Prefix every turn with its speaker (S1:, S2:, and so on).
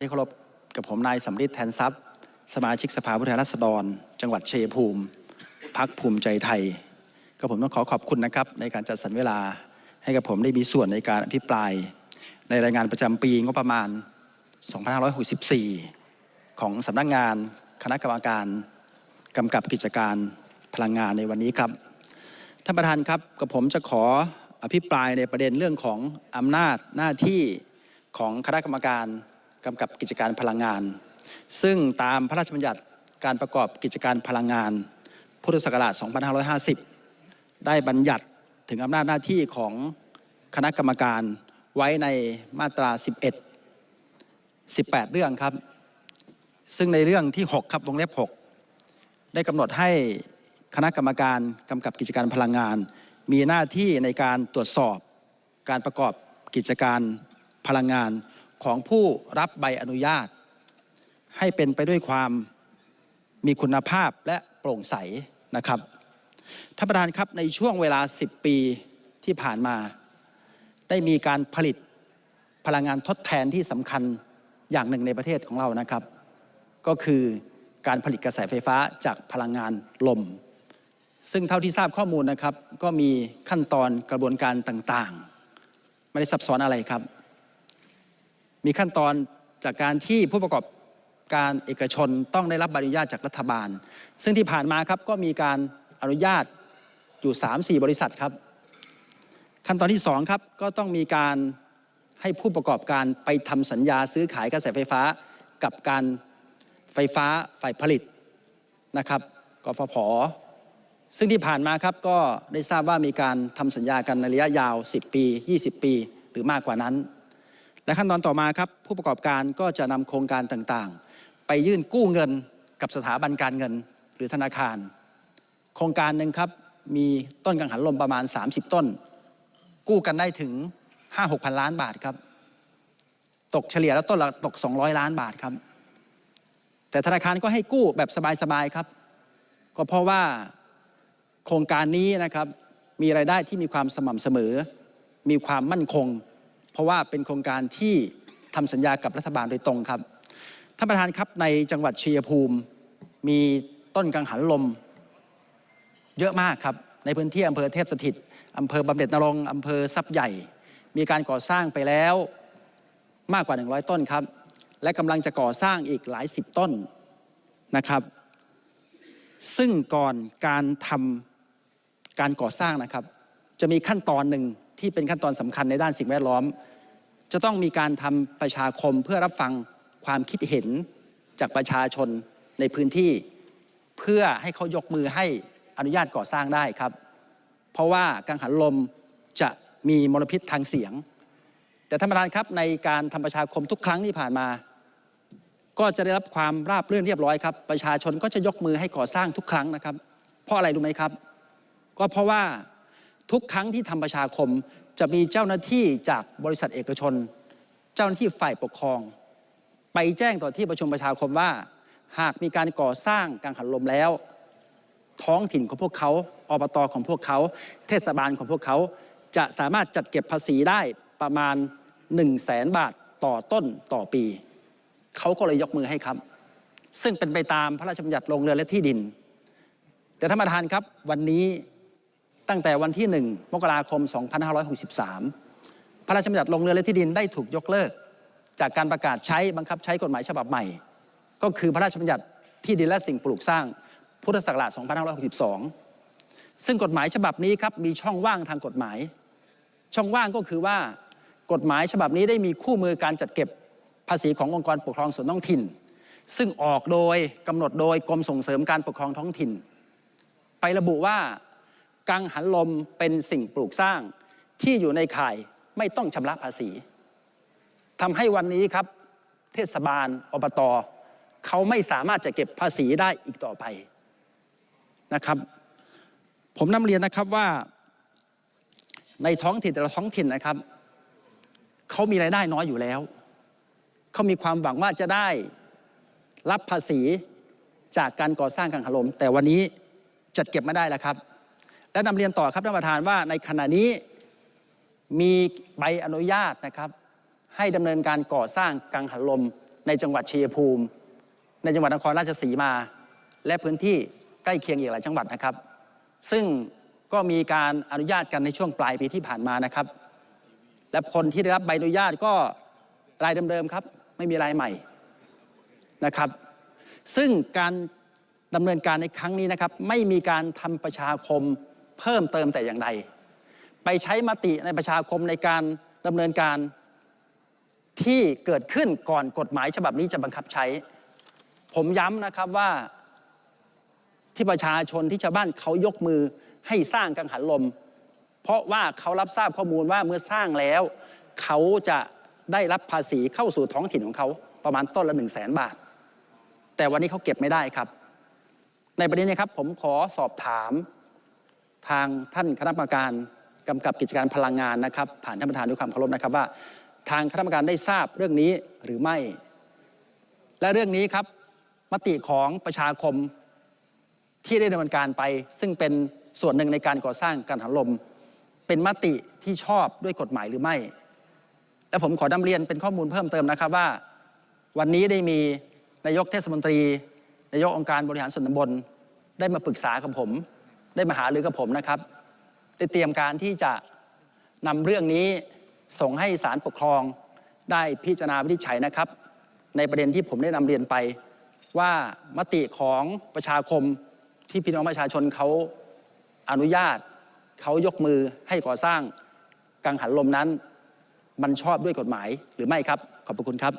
S1: ที่เคารพกับผมนายสำริดแทนทรัพย์ สมาชิกสภาผู้แทนราษฎร จังหวัดเชียงภูมิ พักภูมิใจไทย ก็ผมต้องขอขอบคุณนะครับ ในการจัดสรรเวลา ให้กับผมได้มีส่วนในการอภิปราย ในรายงานประจำปีงบประมาณ 2564 ของสำนักงงานคณะกรรมการกำกับกิจการพลังงานในวันนี้ครับ ท่านประธานครับกับผมจะขออภิปรายในประเด็นเรื่องของอำนาจหน้าที่ของคณะกรรมการกำกับกิจการพลังงาน ซึ่งตามพระราชบัญญัติการประกอบกิจการพลังงาน พุทธศักราช 2550 ได้บัญญัติถึงอำนาจหน้าที่ของคณะกรรมการไว้ในมาตรา 11 18 เรื่องครับ ซึ่งในเรื่องที่ 6 ครับวงเล็บ 6 ได้กำหนดให้คณะกรรมการกำกับกิจการพลังงาน มีหน้าที่ในการตรวจสอบการประกอบกิจการพลังงานของผู้รับใบอนุญาต ให้เป็นไปด้วยความมีคุณภาพและโปร่งใสนะครับท่านประธานครับในช่วงเวลา 10 ปีที่ผ่านมา ได้มีการผลิตพลังงานทดแทนที่สำคัญอย่างหนึ่งในประเทศของเรานะครับ ก็คือการผลิตกระแสไฟฟ้าจากพลังงานลม ซึ่งเท่าที่ทราบข้อมูลนะครับ ก็มีขั้นตอนกระบวนการต่างๆ ไม่ได้ซับซ้อนอะไรครับมีขั้นตอนจากการที่ผู้ประกอบการเอกชนต้องได้รับใบอนุญาตจากรัฐบาล ซึ่งที่ผ่านมาครับก็มีการอนุญาตอยู่3-4 บริษัทครับ ขั้นตอนที่2ครับก็ต้องมีการให้ผู้ประกอบการไปทำสัญญาซื้อขายกระแสไฟฟ้ากับการไฟฟ้าฝ่ายผลิตนะครับกฟผซึ่งที่ผ่านมาครับก็ได้ทราบว่ามีการทำสัญญากันในระยะยาว 10 ปี 20 ปี หรือมากกว่านั้นและขั้นตอนต่อมาครับ ผู้ประกอบการก็จะนำโครงการต่างๆ ไปยื่นกู้เงินกับสถาบันการเงินหรือธนาคาร โครงการหนึ่งครับ มีต้นกังหันลมประมาณ 30 ต้น กู้กันได้ถึง5 6พันล้านบาทครับ ตกเฉลี่ยแล้วต้นละตก 200 ล้านบาทครับ แต่ธนาคารก็ให้กู้แบบสบาย ๆครับ ก็เพราะว่าโครงการนี้นะครับ มีรายได้ที่มีความสม่ำเสมอ มีความมั่นคงเพราะว่าเป็นโครงการที่ทำสัญญากับรัฐบาลโดยตรงครับ ท่านประธานครับ ในจังหวัดชัยภูมิมีต้นกังหันลม เยอะมากครับ ในพื้นที่อำเภอเทพสถิตอำเภอบำเหน็จนรงอำเภอทรัพย์ใหญ่ มีการก่อสร้างไปแล้วมากกว่า 100 ต้นครับ และกำลังจะก่อสร้างอีกหลายสิบต้นนะครับ ซึ่งก่อนการทำการก่อสร้างนะครับ จะมีขั้นตอนหนึ่งที่เป็นขั้นตอนสำคัญในด้านสิ่งแวดล้อม จะต้องมีการทำประชาคมเพื่อรับฟังความคิดเห็นจากประชาชนในพื้นที่เพื่อให้เขายกมือให้อนุญาตก่อสร้างได้ครับ เพราะว่ากังหันลมจะมีมลพิษทางเสียง แต่ท่านประธานครับในการทำประชาคมทุกครั้งที่ผ่านมา ก็จะได้รับความราบเรื่องเรียบร้อยครับ ประชาชนก็จะยกมือให้ก่อสร้างทุกครั้งนะครับเพราะอะไรรู้ไหมครับ ก็เพราะว่าทุกครั้งที่ทำประชาคมจะมีเจ้าหน้าที่จากบริษัทเอกชน เจ้าหน้าที่ฝ่ายปกครอง ไปแจ้งต่อที่ประชุมประชาคมว่า หากมีการก่อสร้างกังหันลมแล้ว ท้องถิ่นของพวกเขาอบตของพวกเขาเทศบาลของพวกเขาจะสามารถจัดเก็บภาษีได้ประมาณ 1 0 0 0 0แสนบาทต่อต้นต่อปี เขาก็เลยยกมือให้ครับซึ่งเป็นไปตามพระราชบัญญัติโรงเรือนและที่ดิน แต่ท่านประธานครับวันนี้ตั้งแต่วันที่1มกราคม 2563พระราชบัญญัติลงเรือและที่ดินได้ถูกยกเลิก จากการประกาศใช้บังคับใช้กฎหมายฉบับใหม่ ก็คือพระราชบัญญัติที่ดินและสิ่งปลูกสร้าง พุทธศักราช 2562 ซึ่งกฎหมายฉบับนี้ครับมีช่องว่างทางกฎหมาย ช่องว่างก็คือว่ากฎหมายฉบับนี้ได้มีคู่มือการจัดเก็บภาษีขององค์กรปกครองส่วนท้องถิ่น ซึ่งออกโดยกำหนดโดยกรมส่งเสริมการปกครองท้องถิ่น ไประบุว่ากังหันลมเป็นสิ่งปลูกสร้างที่อยู่ในข่ายไม่ต้องชำระภาษีทำให้วันนี้ครับ เทศบาลอบตอเขาไม่สามารถจะเก็บภาษีได้อีกต่อไปนะครับ ผมนำเรียนนะครับว่าในท้องถิ่นแต่ละท้องถิ่นนะครับเขามีรายได้น้อยอยู่แล้วเขามีความหวังว่าจะได้รับภาษีจากการก่อสร้างกังหันลม แต่วันนี้จัดเก็บไม่ได้แล้วครับและนำเรียนต่อครับท่านประธานว่าในขณะนี้มีใบอนุญาตนะครับ ให้ดำเนินการก่อสร้างกังหันลมในจังหวัดชัยภูมิ ในจังหวัดนครราชสีมา และพื้นที่ใกล้เคียงอีกหลายจังหวัดนะครับ ซึ่งก็มีการอนุญาตกันในช่วงปลายปีที่ผ่านมานะครับ และคนที่ได้รับใบอนุญาตก็รายเดิมๆครับไม่มีรายใหม่นะครับ ซึ่งการดำเนินการในครั้งนี้นะครับ ไม่มีการทำประชาคมเพิ่มเติมแต่อย่างใดไปใช้มติในประชาคมในการดำเนินการที่เกิดขึ้นก่อนกฎหมายฉบับนี้จะบังคับใช้ ผมย้ำนะครับว่าที่ประชาชนที่ชาวบ้านเขายกมือให้สร้างกังหันลม เพราะว่าเขารับทราบข้อมูลว่าเมื่อสร้างแล้ว เขาจะได้รับภาษีเข้าสู่ท้องถิ่นของเขาประมาณต้นละหนึ่งแสนบาท แต่วันนี้เขาเก็บไม่ได้ครับ ในประเด็นนี้ครับ ผมขอสอบถามทางท่านคณะกรรมการกำกับกิจการพลังงานนะครับผ่านท่านประธานด้วยความเคารพนะครับว่า ทางคณะกรรมการได้ทราบเรื่องนี้หรือไม่ และเรื่องนี้ครับมติของประชาคมที่ได้ดำเนินการไป ซึ่งเป็นส่วนหนึ่งในการก่อสร้างการหันลมเป็นมติที่ชอบด้วยกฎหมายหรือไม่และผมขอดำเรียนเป็นข้อมูลเพิ่มเติมนะครับว่า วันนี้ได้มีนายกเทศมนตรีนายกองค์การบริหารส่วนตำบลได้มาปรึกษากับผมได้มาหาหรือกับผมนะครับ ได้เตรียมการที่จะนำเรื่องนี้ส่งให้ศาลปกครองได้พิจารณาวินิจฉัยนะครับ ในประเด็นที่ผมได้นำเรียนไป ว่ามติของประชาคมที่พี่น้องประชาชนเขาอนุญาต เขายกมือให้ก่อสร้าง กังหันลมนั้นมันชอบด้วยกฎหมายหรือไม่ครับ ขอบพระคุณครับ